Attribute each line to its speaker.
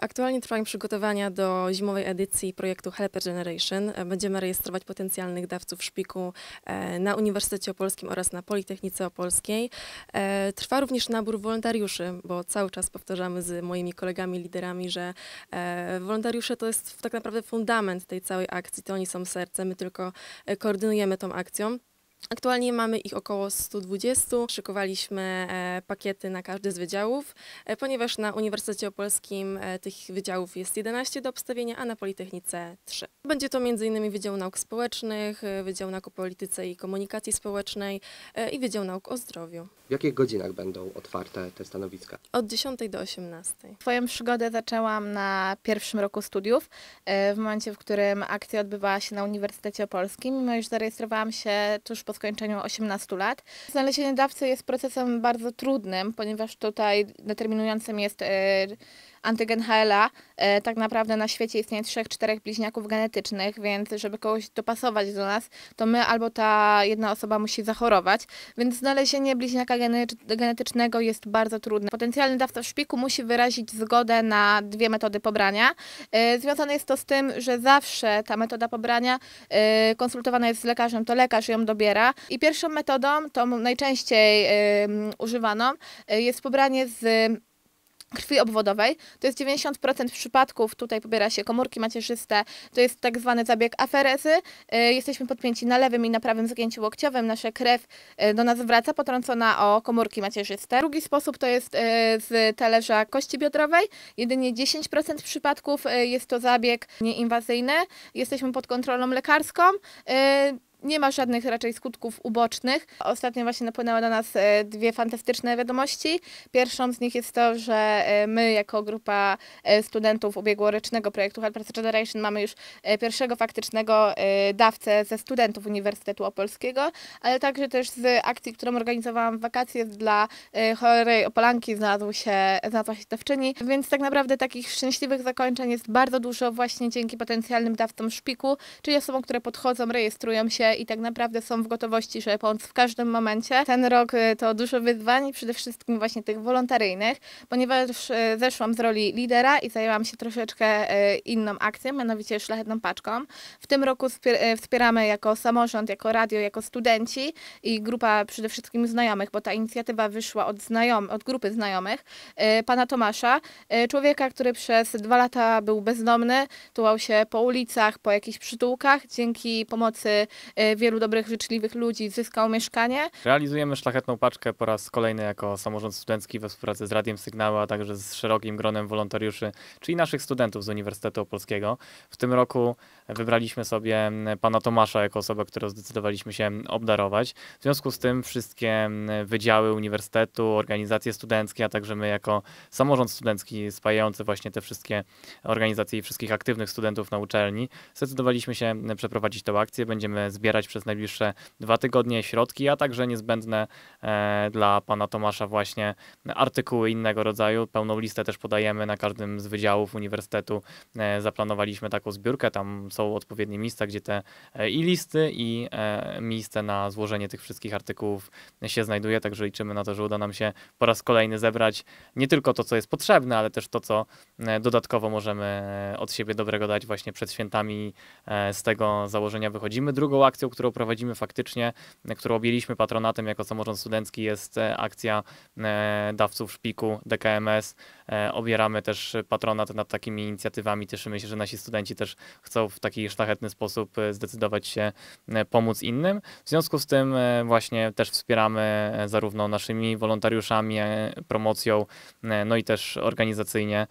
Speaker 1: Aktualnie trwają przygotowania do zimowej edycji projektu Helper Generation. Będziemy rejestrować potencjalnych dawców szpiku e, na Uniwersytecie Opolskim oraz na Politechnice Opolskiej. E, trwa również nabór wolontariuszy, bo cały czas powtarzamy z moimi kolegami liderami, że e, wolontariusze to jest tak naprawdę fundament tej całej akcji, to oni są sercem, my tylko koordynujemy tą akcją. Aktualnie mamy ich około 120. Szykowaliśmy e, pakiety na każdy z wydziałów, e, ponieważ na Uniwersytecie Opolskim e, tych wydziałów jest 11 do obstawienia, a na Politechnice 3. Będzie to m.in. Wydział Nauk Społecznych, Wydział Nauk o Polityce i Komunikacji Społecznej i Wydział Nauk o Zdrowiu.
Speaker 2: W jakich godzinach będą otwarte te stanowiska?
Speaker 3: Od 10 do 18. Swoją przygodę zaczęłam na pierwszym roku studiów, w momencie, w którym akcja odbywała się na Uniwersytecie Opolskim. Już zarejestrowałam się tuż po po skończeniu 18 lat. Znalezienie dawcy jest procesem bardzo trudnym, ponieważ tutaj determinującym jest e, antygen HLA. E, tak naprawdę na świecie istnieje trzech, czterech bliźniaków genetycznych, więc żeby kogoś dopasować do nas, to my albo ta jedna osoba musi zachorować, więc znalezienie bliźniaka genetycznego jest bardzo trudne. Potencjalny dawca szpiku musi wyrazić zgodę na dwie metody pobrania. E, związane jest to z tym, że zawsze ta metoda pobrania e, konsultowana jest z lekarzem, to lekarz ją dobiera. I pierwszą metodą, tą najczęściej używaną, jest pobranie z krwi obwodowej. To jest 90% przypadków, tutaj pobiera się komórki macierzyste, to jest tak zwany zabieg aferezy. E, jesteśmy podpięci na lewym i na prawym zgięciu łokciowym, nasza krew e, do nas wraca, potrącona o komórki macierzyste. Drugi sposób to jest e, z talerza kości biodrowej. Jedynie 10% przypadków jest to zabieg nieinwazyjny. Jesteśmy pod kontrolą lekarską nie ma żadnych raczej skutków ubocznych. Ostatnio właśnie napłynęły do nas e, dwie fantastyczne wiadomości. Pierwszą z nich jest to, że e, my jako grupa e, studentów ubiegłorocznego projektu Helpers Generation mamy już pierwszego faktycznego dawcę ze studentów Uniwersytetu Opolskiego, ale także też z akcji, którą organizowałam w wakacje dla chorej Opolanki znalazł się, znalazła się dawczyni. Więc tak naprawdę takich szczęśliwych zakończeń jest bardzo dużo właśnie dzięki potencjalnym dawcom szpiku, czyli osobom, które podchodzą, rejestrują się i tak naprawdę są w gotowości, żeby pomóc w każdym momencie. Ten rok y, to dużo wyzwań, przede wszystkim właśnie tych wolontaryjnych, ponieważ y, zeszłam z roli lidera i zajęłam się troszeczkę y, inną akcją, mianowicie Szlachetną Paczką. W tym roku wspieramy jako samorząd, jako radio, jako studenci i grupa przede wszystkim znajomych, bo ta inicjatywa wyszła od, znajom od grupy znajomych, pana Tomasza, człowieka, który przez dwa lata był bezdomny, tułał się po ulicach, po jakichś przytułkach. Dzięki pomocy E, wielu dobrych, życzliwych ludzi zyskał mieszkanie.
Speaker 2: Realizujemy szlachetną paczkę po raz kolejny jako samorząd studencki we współpracy z Radiem sygnała, a także z szerokim gronem wolontariuszy, czyli naszych studentów z Uniwersytetu Opolskiego. W tym roku wybraliśmy sobie pana Tomasza jako osobę, którą zdecydowaliśmy się obdarować. W związku z tym wszystkie wydziały uniwersytetu, organizacje studenckie, a także my jako samorząd studencki spajający właśnie te wszystkie organizacje i wszystkich aktywnych studentów na uczelni, zdecydowaliśmy się przeprowadzić tę akcję. Będziemy zbierać zbierać przez najbliższe dwa tygodnie środki, a także niezbędne e, dla pana Tomasza właśnie artykuły innego rodzaju. Pełną listę też podajemy na każdym z wydziałów uniwersytetu. E, zaplanowaliśmy taką zbiórkę, tam są odpowiednie miejsca, gdzie te e, i listy, i miejsce na złożenie tych wszystkich artykułów się znajduje, także liczymy na to, że uda nam się po raz kolejny zebrać nie tylko to, co jest potrzebne, ale też to, co dodatkowo możemy od siebie dobrego dać właśnie przed świętami. Z tego założenia wychodzimy. Drugą akcją, którą prowadzimy faktycznie, którą objęliśmy patronatem jako samorząd studencki jest e, akcja e, dawców szpiku DKMS. E, obieramy też patronat nad takimi inicjatywami. Cieszymy się, że nasi studenci też chcą w taki szlachetny sposób zdecydować się pomóc innym. W związku z tym właśnie też wspieramy zarówno naszymi wolontariuszami, promocją, no i też organizacyjnie.